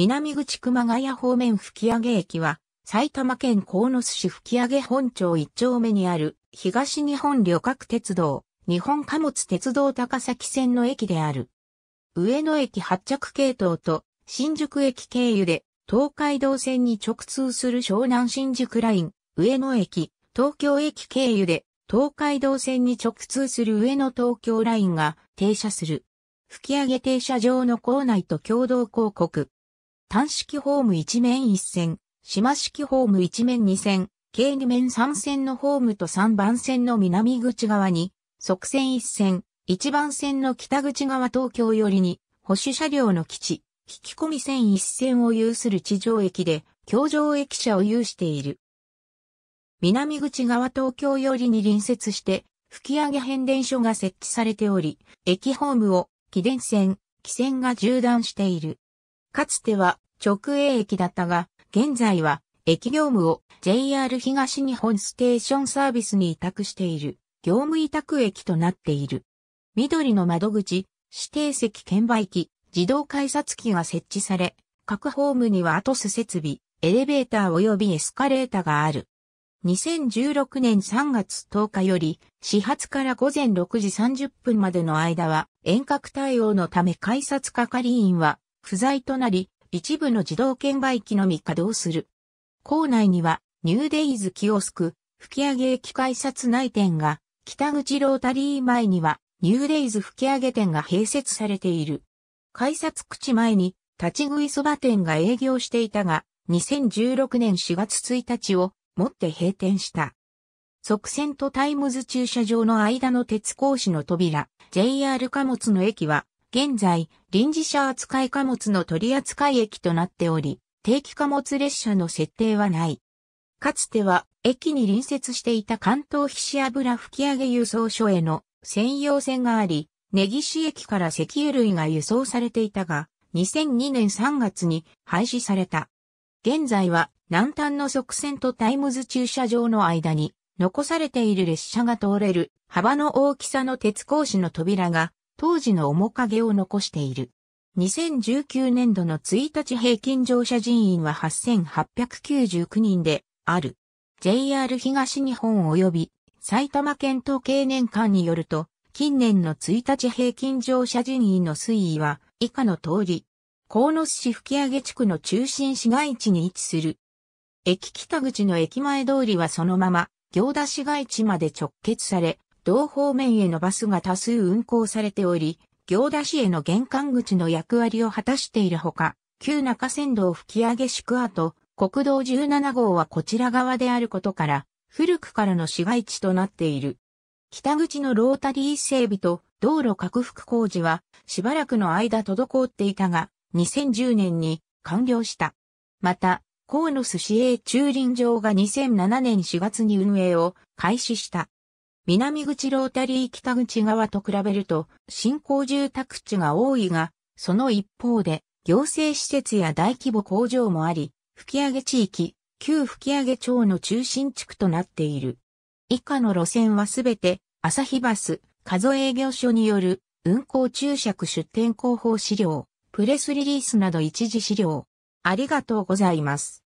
南口熊谷方面吹上駅は、埼玉県鴻巣市吹上本町1丁目にある、東日本旅客鉄道、日本貨物鉄道高崎線の駅である。上野駅発着系統と、新宿駅経由で、東海道線に直通する湘南新宿ライン、上野駅、東京駅経由で、東海道線に直通する上野東京ラインが停車する。吹上停車場の構内と共同広告。単式ホーム一面一線、島式ホーム一面二線、計二面三線のホームと三番線の南口側に、側線一線、一番線の北口側東京寄りに、保守車両の基地、引き込み線一線を有する地上駅で、京上駅舎を有している。南口側東京寄りに隣接して、吹上変電所が設置されており、駅ホームを、気電線、気線が縦断している。かつては直営駅だったが、現在は駅業務を JR 東日本ステーションサービスに委託している業務委託駅となっている。緑の窓口、指定席券売機、自動改札機が設置され、各ホームにはアトス設備、エレベーター及びエスカレーターがある。2016年3月10日より、始発から午前6時30分までの間は、遠隔対応のため改札係員は、不在となり、一部の自動券売機のみ稼働する。校内には、ニューデイズキオスク、吹上駅改札内店が、北口ロータリー前には、ニューデイズ吹上店が併設されている。改札口前に、立ち食いそば店が営業していたが、2016年4月1日をもって閉店した。側線とタイムズ駐車場の間の鉄格子の扉、JR 貨物の駅は現在、臨時車扱い貨物の取扱い駅となっており、定期貨物列車の設定はない。かつては、駅に隣接していた関東菱油吹上輸送所への専用線があり、根岸駅から石油類が輸送されていたが、2002年3月に廃止された。現在は南端の側線とタイムズ駐車場の間に残されている列車が通れる幅の大きさの鉄格子の扉が当時の面影を残している。2019年度の1日平均乗車人員は8899人である。JR 東日本及び埼玉県統計年間によると、近年の1日平均乗車人員の推移は以下の通り、鴻巣市吹上地区の中心市街地に位置する。駅北口の駅前通りはそのまま、行田市街地まで直結され、同方面へのバスが多数運行されており、行田市への玄関口の役割を果たしているほか、旧中山道吹上宿跡、国道17号はこちら側であることから、古くからの市街地となっている。北口のロータリー整備と道路拡幅工事はしばらくの間滞っていたが、2010年に完了した。また、河野寿司営駐輪場が2007年4月に運営を開始した。南口ロータリー北口側と比べると、新興住宅地が多いが、その一方で、行政施設や大規模工場もあり、吹上地域、旧吹上町の中心地区となっている。以下の路線はすべて、朝日バス、数営業所による、運行注釈出店広報資料、プレスリリースなど一時資料。ありがとうございます。